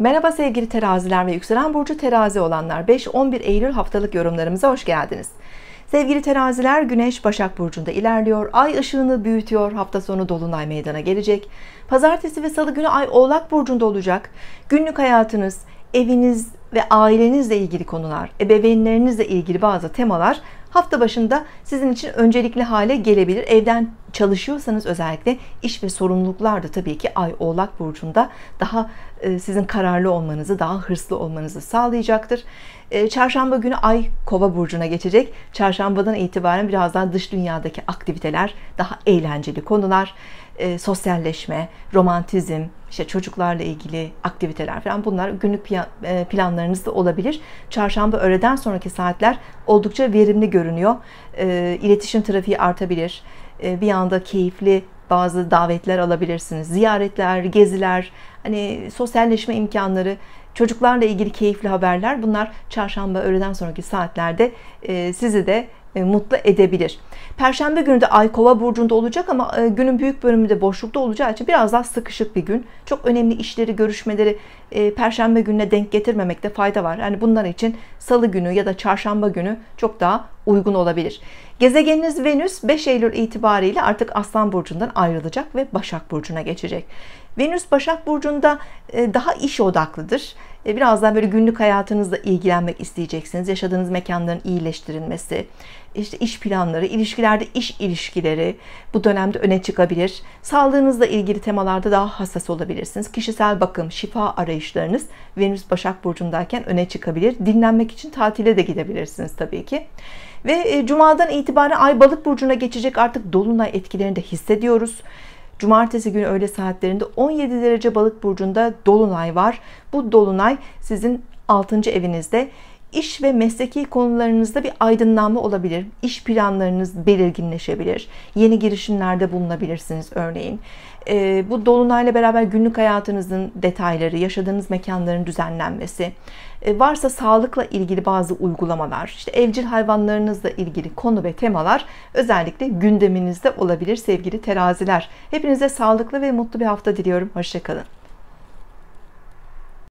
Merhaba sevgili teraziler ve yükselen burcu terazi olanlar 5-11 Eylül haftalık yorumlarımıza hoş geldiniz. Sevgili teraziler güneş başak burcunda ilerliyor ay ışığını büyütüyor hafta sonu dolunay meydana gelecek pazartesi ve salı günü ay oğlak burcunda olacak günlük hayatınız eviniz ve ailenizle ilgili konular, ebeveynlerinizle ilgili bazı temalar hafta başında sizin için öncelikli hale gelebilir. Evden çalışıyorsanız özellikle iş ve sorumluluklar da tabii ki Ay Oğlak burcunda daha e, sizin kararlı olmanızı, daha hırslı olmanızı sağlayacaktır. E, çarşamba günü Ay Kova burcuna geçecek. Çarşambadan itibaren biraz daha dış dünyadaki aktiviteler, daha eğlenceli konular, e, sosyalleşme, romantizm, işte çocuklarla ilgili aktiviteler falan bunlar günlük e, planlarınızda olabilir. Çarşamba öğleden sonraki saatler oldukça verimli görünüyor. E, iletişim trafiği artabilir. E, bir anda keyifli bazı davetler alabilirsiniz. Ziyaretler, geziler, hani sosyalleşme imkanları, çocuklarla ilgili keyifli haberler bunlar çarşamba öğleden sonraki saatlerde sizi de e, mutlu edebilir. Perşembe günü de Ay Kova burcunda olacak ama e, günün büyük bölümü de boşlukta olacağı için biraz daha sıkışık bir gün. Çok önemli işleri, görüşmeleri e, perşembe gününe denk getirmemekte fayda var. Yani bunlar için salı günü ya da çarşamba günü çok daha uygun olabilir. Gezegeniniz Venüs 5 Eylül itibariyle artık Aslan Burcu'ndan ayrılacak ve Başak Burcu'na geçecek. Venüs Başak Burcu'nda e, daha iş odaklıdır. E, birazdan böyle günlük hayatınızla ilgilenmek isteyeceksiniz. Yaşadığınız mekanların iyileştirilmesi, işte iş planları, ilişkilerde iş ilişkileri bu dönemde öne çıkabilir. Sağlığınızla ilgili temalarda daha hassas olabilirsiniz. Kişisel bakım, şifa arayışlarınız Venüs Başak Burcu'ndayken öne çıkabilir. Dinlenmek için tatile de gidebilirsiniz tabii ki. Ve e, Cuma'dan itibaren Ay Balık Burcu'na geçecek artık Dolunay etkilerini de hissediyoruz. Cumartesi günü öğle saatlerinde 17 derece balık burcunda dolunay var. Bu dolunay sizin 6. evinizde iş ve mesleki konularınızda bir aydınlanma olabilir. İş planlarınız belirginleşebilir. Yeni girişimlerde bulunabilirsiniz örneğin. E, bu dolunayla beraber günlük hayatınızın detayları, yaşadığınız mekanların düzenlenmesi, e, varsa sağlıkla ilgili bazı uygulamalar, işte evcil hayvanlarınızla ilgili konu ve temalar özellikle gündeminizde olabilir sevgili teraziler. Hepinize sağlıklı ve mutlu bir hafta diliyorum. Hoşçakalın.